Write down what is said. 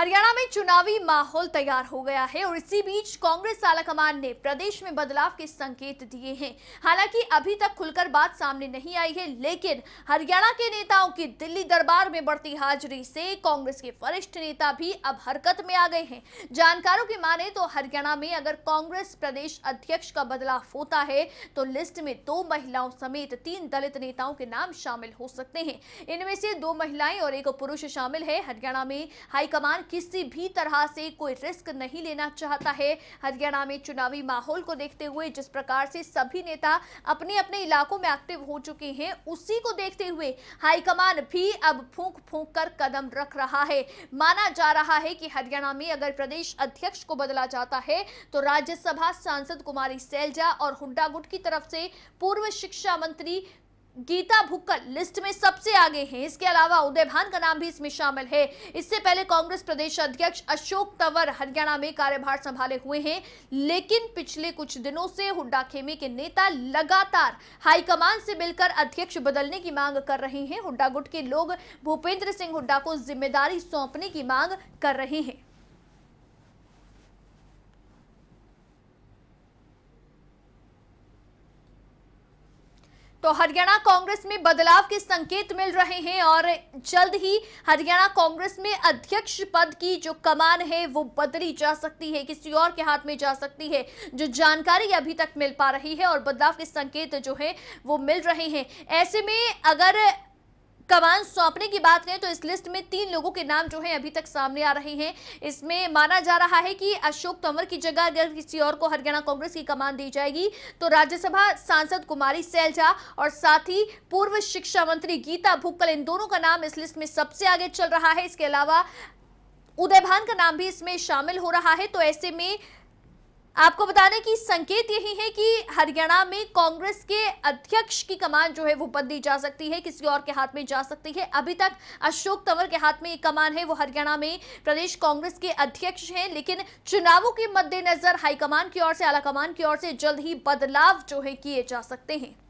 हरियाणा में चुनावी माहौल तैयार हो गया है और इसी बीच कांग्रेस आलाकमान ने प्रदेश में बदलाव के संकेत दिए हैं हालांकि अभी तक खुलकर बात सामने नहीं आई है लेकिन हरियाणा के नेताओं की दिल्ली दरबार में बढ़ती हाजिरी से कांग्रेस के वरिष्ठ नेता भी अब हरकत में आ गए हैं जानकारों की माने तो हरियाणा में अगर कांग्रेस प्रदेश अध्यक्ष का बदलाव होता है तो लिस्ट में दो महिलाओं समेत तीन दलित नेताओं के नाम शामिल हो सकते हैं इनमें से दो महिलाएं और एक पुरुष शामिल है हरियाणा में हाईकमान किसी भी तरह से कोई रिस्क नहीं लेना चाहता है हरियाणा में चुनावी माहौल को देखते हुए जिस प्रकार से सभी नेता अपने अपने इलाकों में एक्टिव हो चुके हैं उसी को देखते हुए हाईकमान भी अब फूंक फूंक कर कदम रख रहा है माना जा रहा है कि हरियाणा में अगर प्रदेश अध्यक्ष को बदला जाता है तो राज्यसभा सांसद कुमारी सैलजा और हुड्डा गुट की तरफ से पूर्व शिक्षा मंत्री गीता भुक्कल लिस्ट में सबसे आगे हैं इसके अलावा उदय भान का नाम भी इसमें शामिल है इससे पहले कांग्रेस प्रदेश अध्यक्ष अशोक तंवर हरियाणा में कार्यभार संभाले हुए हैं लेकिन पिछले कुछ दिनों से हुड्डा खेमे के नेता लगातार हाईकमान से मिलकर अध्यक्ष बदलने की मांग कर रहे हैं हुड्डा गुट के लोग भूपेंद्र सिंह हुड्डा को जिम्मेदारी सौंपने की मांग कर रहे हैं तो हरियाणा कांग्रेस में बदलाव के संकेत मिल रहे हैं और जल्द ही हरियाणा कांग्रेस में अध्यक्ष पद की जो कमान है वो बदली जा सकती है किसी और के हाथ में जा सकती है जो जानकारी अभी तक मिल पा रही है और बदलाव के संकेत जो है वो मिल रहे हैं ऐसे में अगर कमान सौंपने की बात करें तो इस लिस्ट में तीन लोगों के नाम जो है अभी तक सामने आ रहे हैं इसमें माना जा रहा है कि अशोक तंवर की जगह अगर किसी और को हरियाणा कांग्रेस की कमान दी जाएगी तो राज्यसभा सांसद कुमारी सैलजा और साथ ही पूर्व शिक्षा मंत्री गीता भुक्कल इन दोनों का नाम इस लिस्ट में सबसे आगे चल रहा है इसके अलावा उदयभान का नाम भी इसमें शामिल हो रहा है तो ऐसे में आपको बता दें कि संकेत यही है कि हरियाणा में कांग्रेस के अध्यक्ष की कमान जो है वो बदली जा सकती है किसी और के हाथ में जा सकती है अभी तक अशोक तंवर के हाथ में एक कमान है वो हरियाणा में प्रदेश कांग्रेस के अध्यक्ष हैं लेकिन चुनावों के मद्देनजर हाईकमान की ओर से आलाकमान की ओर से जल्द ही बदलाव जो है किए जा सकते हैं